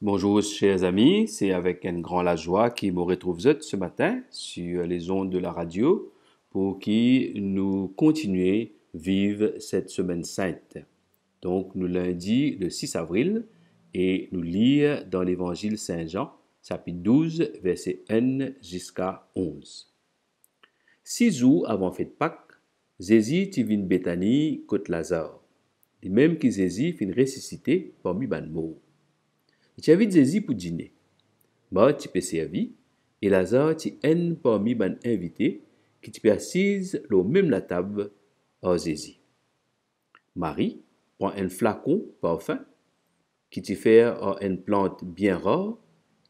Bonjour, chers amis. C'est avec une grande joie qui me retrouve ce matin sur les ondes de la radio pour qui nous continuer vivre cette semaine sainte. Donc, nous lundi le 6 avril et nous lisons dans l'évangile Saint Jean, chapitre 12, verset 1 jusqu'à 11. Six jours avant fête Pâques, Jésus est une Béthanie côte Lazare, les mêmes qui Jésus fin ressuscité parmi les morts. Zizi pour dîner. Bah, tu peux servir. Et Lazare, tu un parmi les invités qui te assise la même la table à oh, Zizi. Marie prend un flacon parfum qui te fait oh, une plante bien rare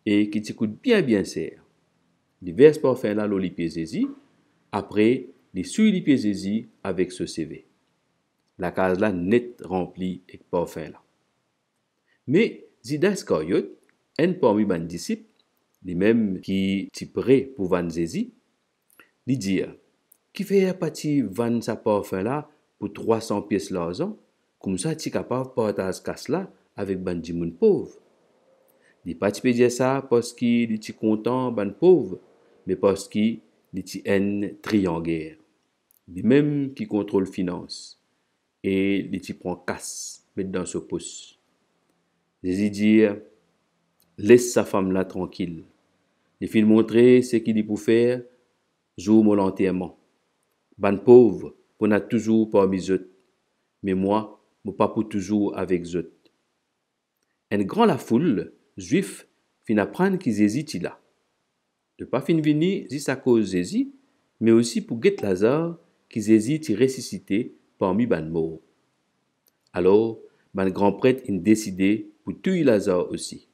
et qui te coûte bien bien cher. Le verse parfum là, l'olipé Zizi Après, les suilipé Zizi avec ce CV. La case là, net remplie et parfum là. Mais, Zi das koryot, en pomi ban disip, li mem ki ti pre pou van zizi, li dir, ki fe ya pati van sa por fin la pou 300 pies la zan, koum sa ti kapav portaz kas la avek ban di moun pov. Li pati pe dye sa pos ki li ti kontan ban pov, me pos ki li ti en triyanger. Li mem ki kontrol finans, e li ti pran kas met dan so pos. Jésus dit, laisse sa femme là tranquille. Il fit montrer ce qu'il y pour faire, jour mon Ban pauvre, qu'on a toujours parmi eux, mais moi, mon pas pour toujours avec eux. Un grand la foule, juif, fin apprendre qu'ils hésitent là. De pas fin venir, zis à cause Jésus, mais aussi pour guette Lazare, qu'ils hésitent ressusciter parmi ban morts. Alors, ban grand prêtre, il pour tuer Lazare aussi.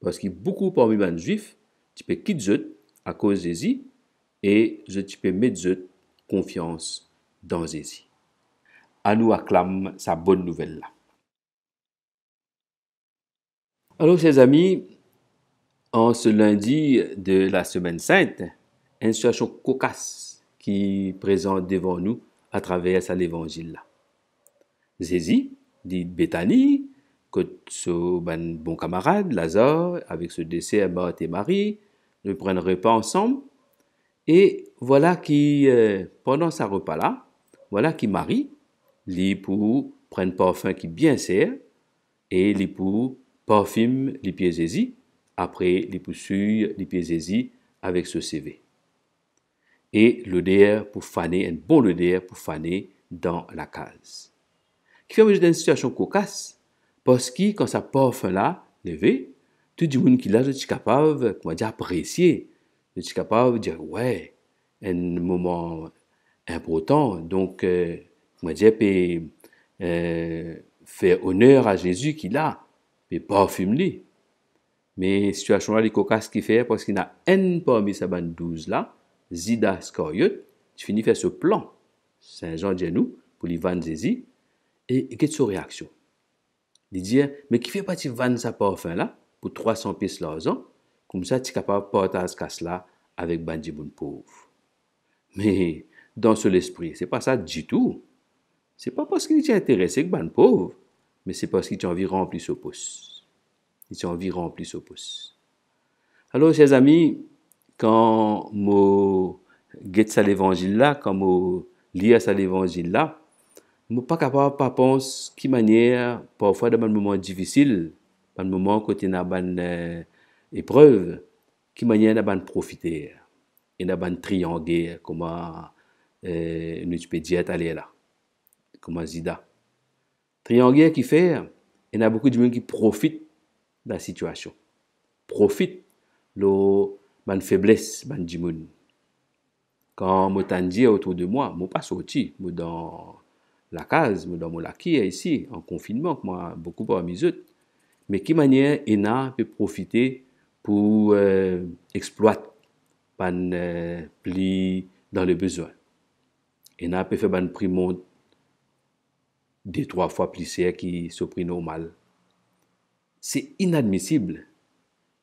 Parce que beaucoup parmi les juifs, tu peux quitter à cause de Jésus et je tu peux mettre confiance dans Jésus. À nous acclame sa bonne nouvelle là. Alors, chers amis, en ce lundi de la semaine sainte, une situation cocasse qui présente devant nous à travers l'évangile là. Jésus dit Béthanie, que ce bon camarade, Lazare, avec ce décès à et Marie, ne prennent pas ensemble. Et voilà qui, euh, pendant ce repas-là, voilà qui Marie, l'époux prend parfum qui bien sert, et l'époux parfume les pieds après les poussures, les pieds avec ce CV. Et l'odeur pour faner, un bon ODR pour faner dans la case. Qui fait une situation cocasse, parce que quand ça porte là, levé, tout le monde qui l'a, je suis capable d'apprécier. Je suis capable de dire, ouais, un moment important. Donc, moi, je peux faire honneur à Jésus qui l'a, mais pas lui. Mais la situation-là, les cocasse qui fait, parce qu'il n'a a pas sa bande 12 là, Zida Scoriot, tu finis faire ce plan, saint jean nous pour l'Ivan Zizi, et quelle est sa réaction? Il dit, mais qui fait pas tu vendre parfum là pour 300 pièces l'argent, comme ça tu es capable de porter ce cas là avec bandit pauvre. Mais dans ce l'esprit, c'est pas ça du tout. C'est pas parce qu'il t'intéresse intéressé que ban pauvre, mais c'est parce qu'il t'a envie de remplir ce pouce. Il t'a envie de remplir ce pouce. Alors, chers amis, quand je vais l'évangile là, quand je lis l'évangile là, suis pas capable pas penser qui manière parfois dans un moment difficile, dans un moment côté n'a une eh, épreuve, qui manière n'a profiter e eh, et n'a a trianguer comment euh, nous peut dire aller là. Comment zida. Trianguer qui fait, e il y a beaucoup de gens qui profitent de la situation. Profitent de la faiblesse de gens. Quand je dis autour de moi, je ne suis pas sorti dans la case, Mme mon la qui est ici, en confinement, que moi, beaucoup parmi autres Mais qui manière ENA peut profiter pour euh, exploiter ban euh, pli dans le besoin. ENA peut faire ban prix monde des trois fois plus qui se prix normal. C'est inadmissible.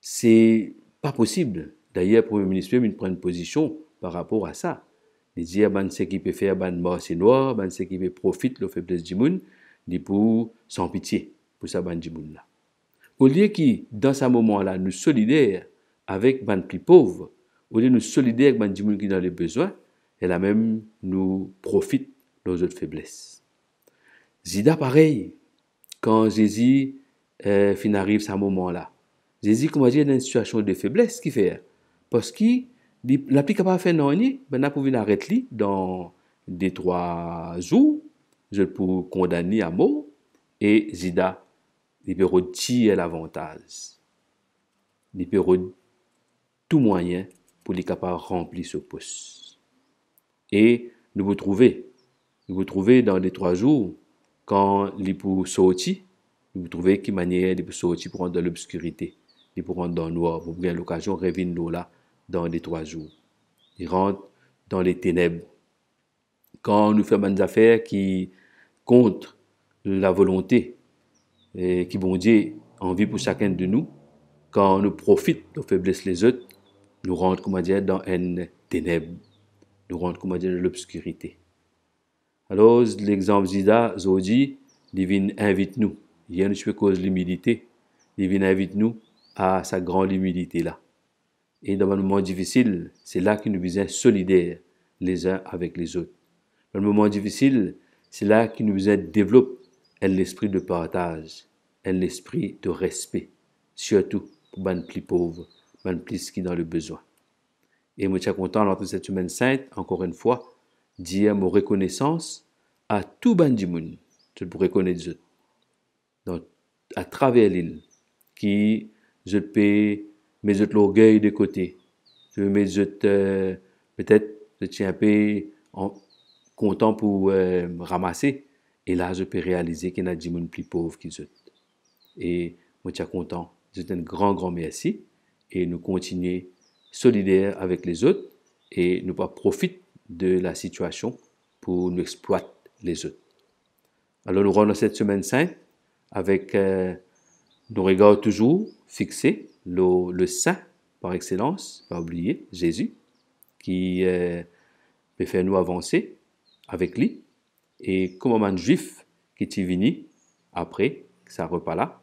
C'est pas possible. D'ailleurs, le Premier ministre peut prendre une position par rapport à ça. Il dit à ce qui peut faire, ban mort c'est noir, ban ce qui peut profiter de la faiblesse du monde, il pour sans pitié pour ça, ban Au lieu qui, dans ce moment-là, nous solidaire avec ban plus pauvre, au lieu de nous solidaire avec ban du qui dans les besoins, elle a même nous profite de nos autres faiblesses. Zida, pareil, quand Jésus euh, fin arrive à ce moment-là, Jésus, comment dire, dans une situation de faiblesse, qui fait Parce qu'il l'appli capable pas fait non ni, mais arrêter pas dans des trois jours, je peux condamner à mort, et Zida, il peut retirer l'avantage. Il peut tout moyen pour les capables remplir ce poste. Et nous vous trouvez, nous vous trouvez dans des trois jours, quand les pour sortir, nous vous trouvez qui manière les pour sortir pour rentrer dans l'obscurité, les pour rentrer dans le noir, vous avez l'occasion de revenir -là dans les trois jours. Il rentre dans les ténèbres. Quand nous faisons des affaires qui contre la volonté et qui bon Dieu envie pour chacun de nous, quand nous profitons de faiblesses les autres, nous rentrons, comment dans une ténèbre, nous rentrons, comment dans l'obscurité. Alors, l'exemple Zida Zodi, divine invite nous. Il y a une cause l'humilité. Divine invite nous à sa grande humilité là. Et dans le moment difficile, c'est là qu'il nous sommes solidaire les uns avec les autres. Dans le moment difficile, c'est là qu'il nous sommes développe l'esprit de partage, l'esprit de respect, surtout pour les plus pauvres, les plus qui dans le besoin. Et je suis content lors de cette semaine sainte, encore une fois, dire mon reconnaissance à tout monde, je pour reconnaître Donc, à travers l'île, qui je peux mais mets l'orgueil de côté. Je peut-être, je tiens un peu en, content pour euh, ramasser. Et là, je peux réaliser qu'il y en a dix plus pauvres qu'ils autres. Et moi, je suis content. Je te un grand, grand merci. Et nous continuer solidaires avec les autres et nous profite de la situation pour nous exploiter les autres. Alors, nous rendons cette semaine sainte avec euh, nos regards toujours fixés le, saint par excellence, pas oublier, Jésus, qui peut faire nous avancer avec lui. Et comme un juif qui est venu après ça repas là,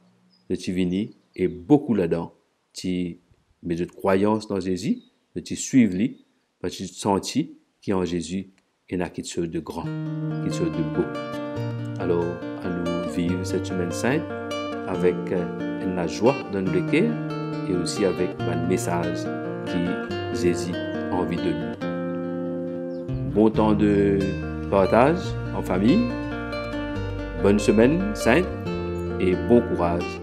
le venu et beaucoup là-dedans, tu mais de croyance dans Jésus, de tu suivre lui, parce que tu te sentis qui en Jésus et chose de grand, qui chose de beau. Alors, à nous vivre cette semaine sainte avec euh, la joie de nous et aussi avec un message qui Jésus envie de nous. Bon temps de partage en famille, bonne semaine sainte et bon courage